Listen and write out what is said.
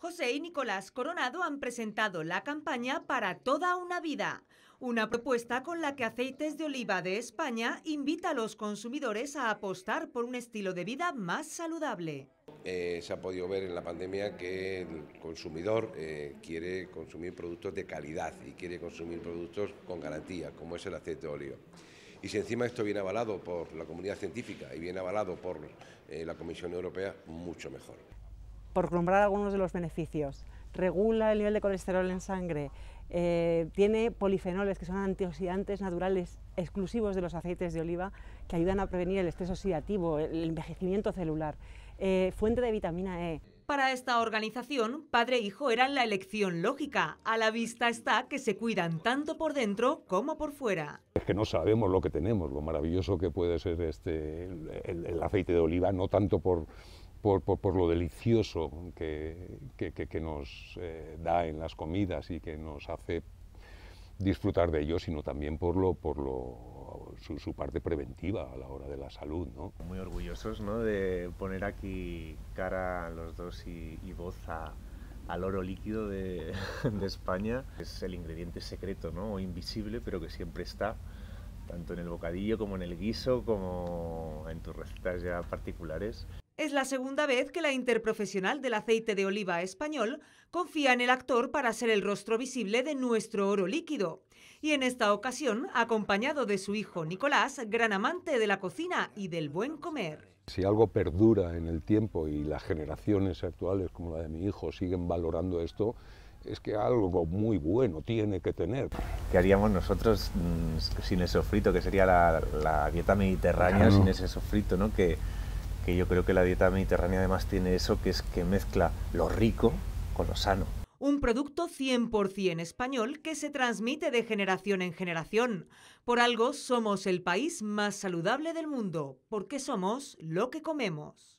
José y Nicolás Coronado han presentado la campaña Para toda una vida, una propuesta con la que Aceites de Oliva de España invita a los consumidores a apostar por un estilo de vida más saludable. Eh, se ha podido ver en la pandemia que el consumidor eh, quiere consumir productos de calidad y quiere consumir productos con garantía, como es el aceite de oliva. Y si encima esto viene avalado por la comunidad científica y viene avalado por eh, la Comisión Europea, mucho mejor por nombrar algunos de los beneficios. Regula el nivel de colesterol en sangre, eh, tiene polifenoles que son antioxidantes naturales exclusivos de los aceites de oliva que ayudan a prevenir el estrés oxidativo, el envejecimiento celular, eh, fuente de vitamina E. Para esta organización, padre e hijo eran la elección lógica. A la vista está que se cuidan tanto por dentro como por fuera. Es que no sabemos lo que tenemos, lo maravilloso que puede ser este, el aceite de oliva, no tanto por por, lo delicioso que, nos eh, da en las comidas y que nos hace disfrutar de ello, sino también por lo, por lo su, parte preventiva a la hora de la salud. Muy orgullosos de poner aquí cara a los dos y, voz al oro líquido de, España. Es el ingrediente secreto, invisible, pero que siempre está, tanto en el bocadillo como en el guiso, como en tus recetas ya particulares. Es la segunda vez que la interprofesional del aceite de oliva español confía en el actor para ser el rostro visible de nuestro oro líquido. Y en esta ocasión, acompañado de su hijo Nicolás, gran amante de la cocina y del buen comer. Si algo perdura en el tiempo y las generaciones actuales como la de mi hijo siguen valorando esto, es que algo muy bueno tiene que tener. ¿Qué haríamos nosotros mm, sin el sofrito, que sería la, dieta mediterránea, sin ese sofrito, ¿no? que yo creo que la dieta mediterránea además tiene eso, que es que mezcla lo rico con lo sano. Un producto 100% español que se transmite de generación en generación. Por algo somos el país más saludable del mundo, porque somos lo que comemos.